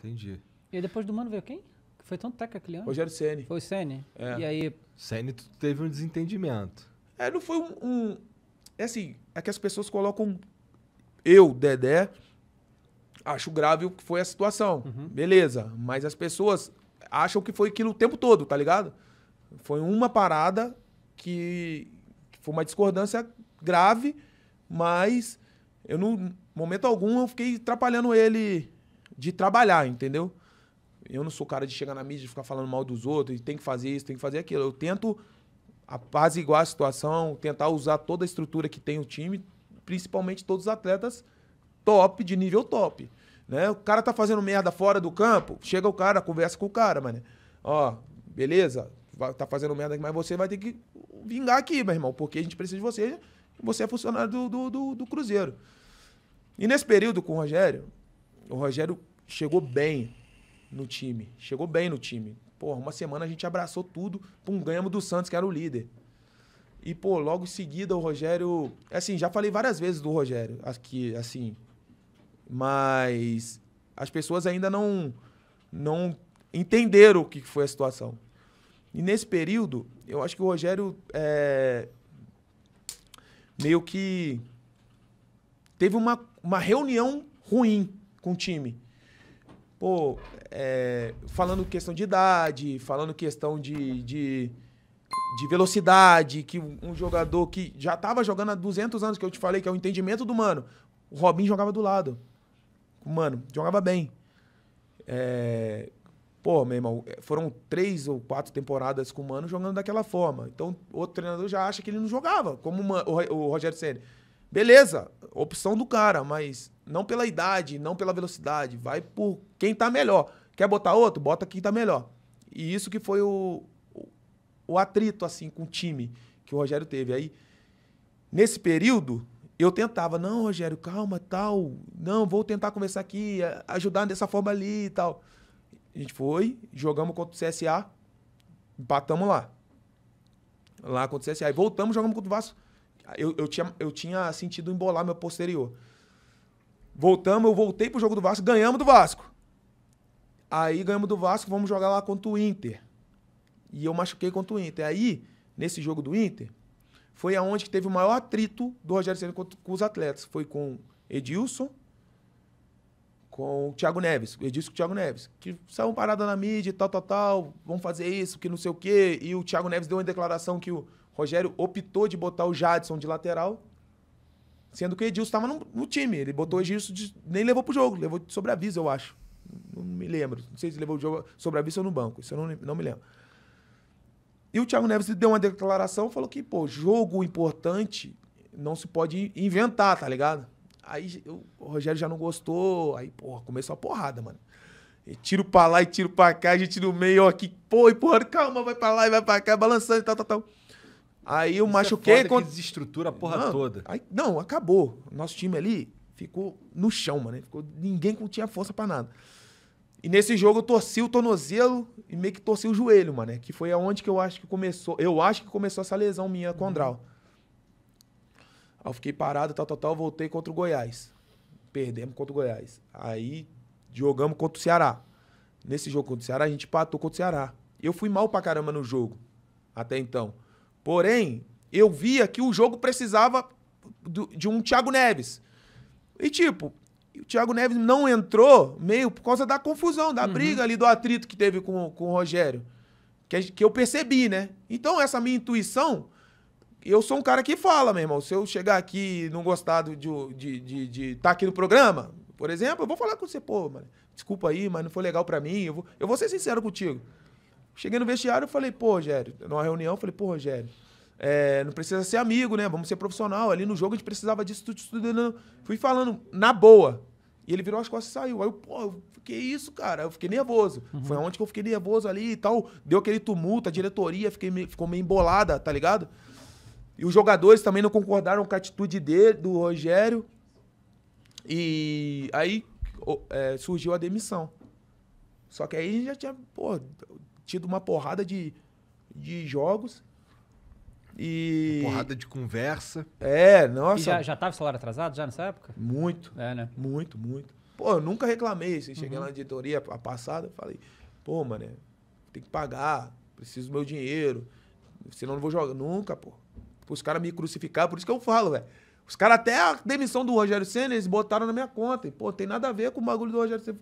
Entendi. E aí depois do Mano veio quem? Foi tanto Teca aquele ano? Rogério Ceni. Foi o Ceni. É. E aí... Ceni teve um desentendimento. É, não foi um, um... É assim, é que as pessoas colocam eu, Dedé, acho grave o que foi a situação. Uhum. Beleza. Mas as pessoas acham que foi aquilo o tempo todo, tá ligado? Foi uma parada que, foi uma discordância grave, mas eu no momento algum eu fiquei atrapalhando ele de trabalhar, entendeu? Eu não sou cara de chegar na mídia e ficar falando mal dos outros, tem que fazer isso, tem que fazer aquilo. Eu tento apaziguar a situação, tentar usar toda a estrutura que tem o time, principalmente todos os atletas top, de nível top. Né? O cara tá fazendo merda fora do campo, chega o cara, conversa com o cara, mano. Ó, beleza, tá fazendo merda aqui, mas você vai ter que vingar aqui, meu irmão, porque a gente precisa de você, você é funcionário do, do, do, do Cruzeiro. E nesse período com o Rogério, o Rogério chegou bem no time. Chegou bem no time. Porra, uma semana a gente abraçou tudo, pum, ganhamos do Santos, que era o líder. E, pô, logo em seguida o Rogério. Assim, já falei várias vezes do Rogério aqui, assim. Mas as pessoas ainda não, não entenderam o que foi a situação. E nesse período, eu acho que o Rogério é, meio que teve uma, uma reunião ruim com o time pô, é, falando questão de idade, falando questão de, de, de velocidade, que um jogador que já estava jogando há 200 anos, que eu te falei, que é o entendimento do mano. O Robin jogava do lado. Mano, jogava bem. É, pô, meu irmão, é, foram três ou quatro temporadas com o mano jogando daquela forma. Então, outro treinador já acha que ele não jogava, como o, o Rogério Senna. Beleza, opção do cara, mas não pela idade, não pela velocidade. Vai por quem tá melhor. Quer botar outro? Bota quem tá melhor. E isso que foi o, o, o atrito, assim, com o time que o Rogério teve. Aí, nesse período, eu tentava, não, Rogério, calma, tal. Não, vou tentar conversar aqui, ajudar dessa forma ali e tal. A gente foi, jogamos contra o CSA, empatamos lá. Lá contra o CSA. E voltamos, jogamos contra o Vasco. Eu, eu, tinha, eu tinha sentido embolar meu posterior. Voltamos, eu voltei pro jogo do Vasco, ganhamos do Vasco. Aí ganhamos do Vasco, vamos jogar lá contra o Inter. E eu machuquei contra o Inter. Aí, nesse jogo do Inter, foi aonde teve o maior atrito do Rogério Ceni com os atletas. Foi com Edilson, com o Thiago Neves. Edilson com o Thiago Neves. Que saiu parada na mídia, tal, tal, tal. Vamos fazer isso, que não sei o quê. E o Thiago Neves deu uma declaração que o Rogério optou de botar o Jadson de lateral Sendo que o Edilson estava no, no, time. Ele botou o Edilson, de, nem levou pro jogo, levou de sobreaviso, eu acho. Não me lembro. Não sei se levou de jogo sobreaviso ou no banco. Isso eu não, não me lembro. E o Thiago Neves deu uma declaração, falou que, pô, jogo importante não se pode inventar, tá ligado? Aí eu, o Rogério já não gostou, aí, porra, começou a porrada, mano. E tiro pra lá e tiro pra cá, a gente no meio, ó, aqui, pô, e porra, calma, vai pra lá e vai pra cá, balançando e tal, tal, tal. Aí eu Isso é machuquei. É foda contra... desestrutura a porra não, toda. Aí, não, acabou. Nosso time ali ficou no chão, mano. Ficou, ninguém tinha força para nada. E nesse jogo eu torci o tornozelo e meio que torci o joelho, mano. Que foi aonde que eu acho que começou. Eu acho que começou essa lesão minha com o uhum. Andral. Aí eu fiquei parado, tal, tal, tal, voltei contra o Goiás. Perdemos contra o Goiás. Aí jogamos contra o Ceará. Nesse jogo contra o Ceará, a gente patou contra o Ceará. Eu fui mal pra caramba no jogo, até então. Porém, eu via que o jogo precisava de um Thiago Neves. E tipo, o Thiago Neves não entrou meio por causa da confusão, da uhum. briga ali, do atrito que teve com, com o Rogério. Que, que eu percebi, né? Então, essa minha intuição, eu sou um cara que fala, meu irmão. Se eu chegar aqui e não gostar de estar de, de, de tá aqui no programa, por exemplo, eu vou falar com você, pô, mano, desculpa aí, mas não foi legal para mim. Eu vou, eu vou ser sincero contigo. Cheguei no vestiário e falei, pô, Rogério, numa reunião, falei, pô, Rogério, é, não precisa ser amigo, né? Vamos ser profissional. Ali no jogo a gente precisava disso, tudo, tudo, Fui falando, na boa. E ele virou as costas e saiu. Aí eu, pô, que isso, cara. Eu fiquei nervoso. Uhum. Foi onde que eu fiquei nervoso ali e tal. Deu aquele tumulto, a diretoria fiquei, ficou meio embolada, tá ligado? E os jogadores também não concordaram com a atitude dele, do Rogério. E aí é, surgiu a demissão. Só que aí a gente já tinha, pô, tido uma porrada de, de jogos. E. porrada de conversa. É, nossa. E já, já tava o salário atrasado já nessa época? Muito. É, né? Muito, muito. Pô, eu nunca reclamei. Assim, cheguei uhum. lá na editoria a passada, falei, pô, mano, tem que pagar, preciso do meu dinheiro, senão não vou jogar. Nunca, pô. Os caras me crucificar, por isso que eu falo, velho. Os caras até a demissão do Rogério Senna, eles botaram na minha conta. E, pô, tem nada a ver com o bagulho do Rogério Senna.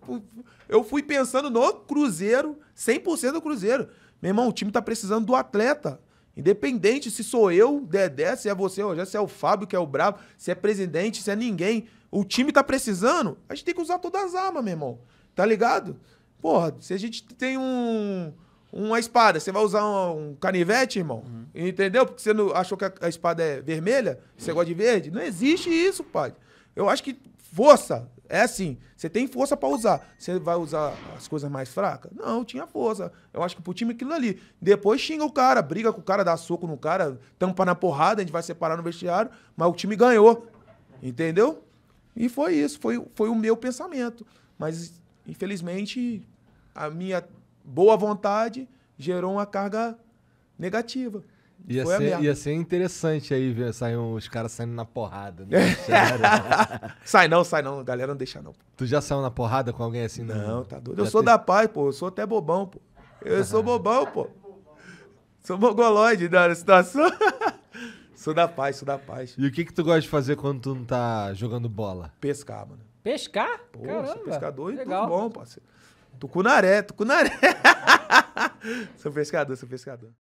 Eu fui pensando no Cruzeiro, 100% do Cruzeiro. Meu irmão, o time tá precisando do atleta. Independente se sou eu, Dedé, se é você, Rogério, se é o Fábio, que é o Bravo se é presidente, se é ninguém. O time tá precisando, a gente tem que usar todas as armas, meu irmão. Tá ligado? Porra, se a gente tem um uma espada. Você vai usar um, canivete, irmão? Uhum. Entendeu? Porque você não achou que a, espada é vermelha, você gosta de verde? Não existe isso, pai. Eu acho que força é assim. Você tem força para usar. Você vai usar as coisas mais fracas? Não, tinha força. Eu acho que pro time aquilo ali. Depois xinga o cara, briga com o cara, dá soco no cara, tampa na porrada, a gente vai separar no vestiário, mas o time ganhou. Entendeu? E foi isso, foi, foi o meu pensamento. Mas, infelizmente, a minha boa vontade gerou uma carga negativa. Ia Foi ser, ia ser interessante aí ver os caras saindo na porrada. Né? sai não, sai não, galera não deixa não. Tu já saiu na porrada com alguém assim? Não, né? não tá doido. Já eu sou te... da paz, pô, eu sou até bobão, pô. Eu sou bobão, pô. Sou mongoloide da situação. sou da paz, sou da paz. E o que que tu gosta de fazer quando tu não tá jogando bola? Pescar, mano. Pescar? Pô, Caramba. sou pescador e Legal. tudo bom, parceiro. Tucunaré, Tucunaré. sou pescador, sou pescador.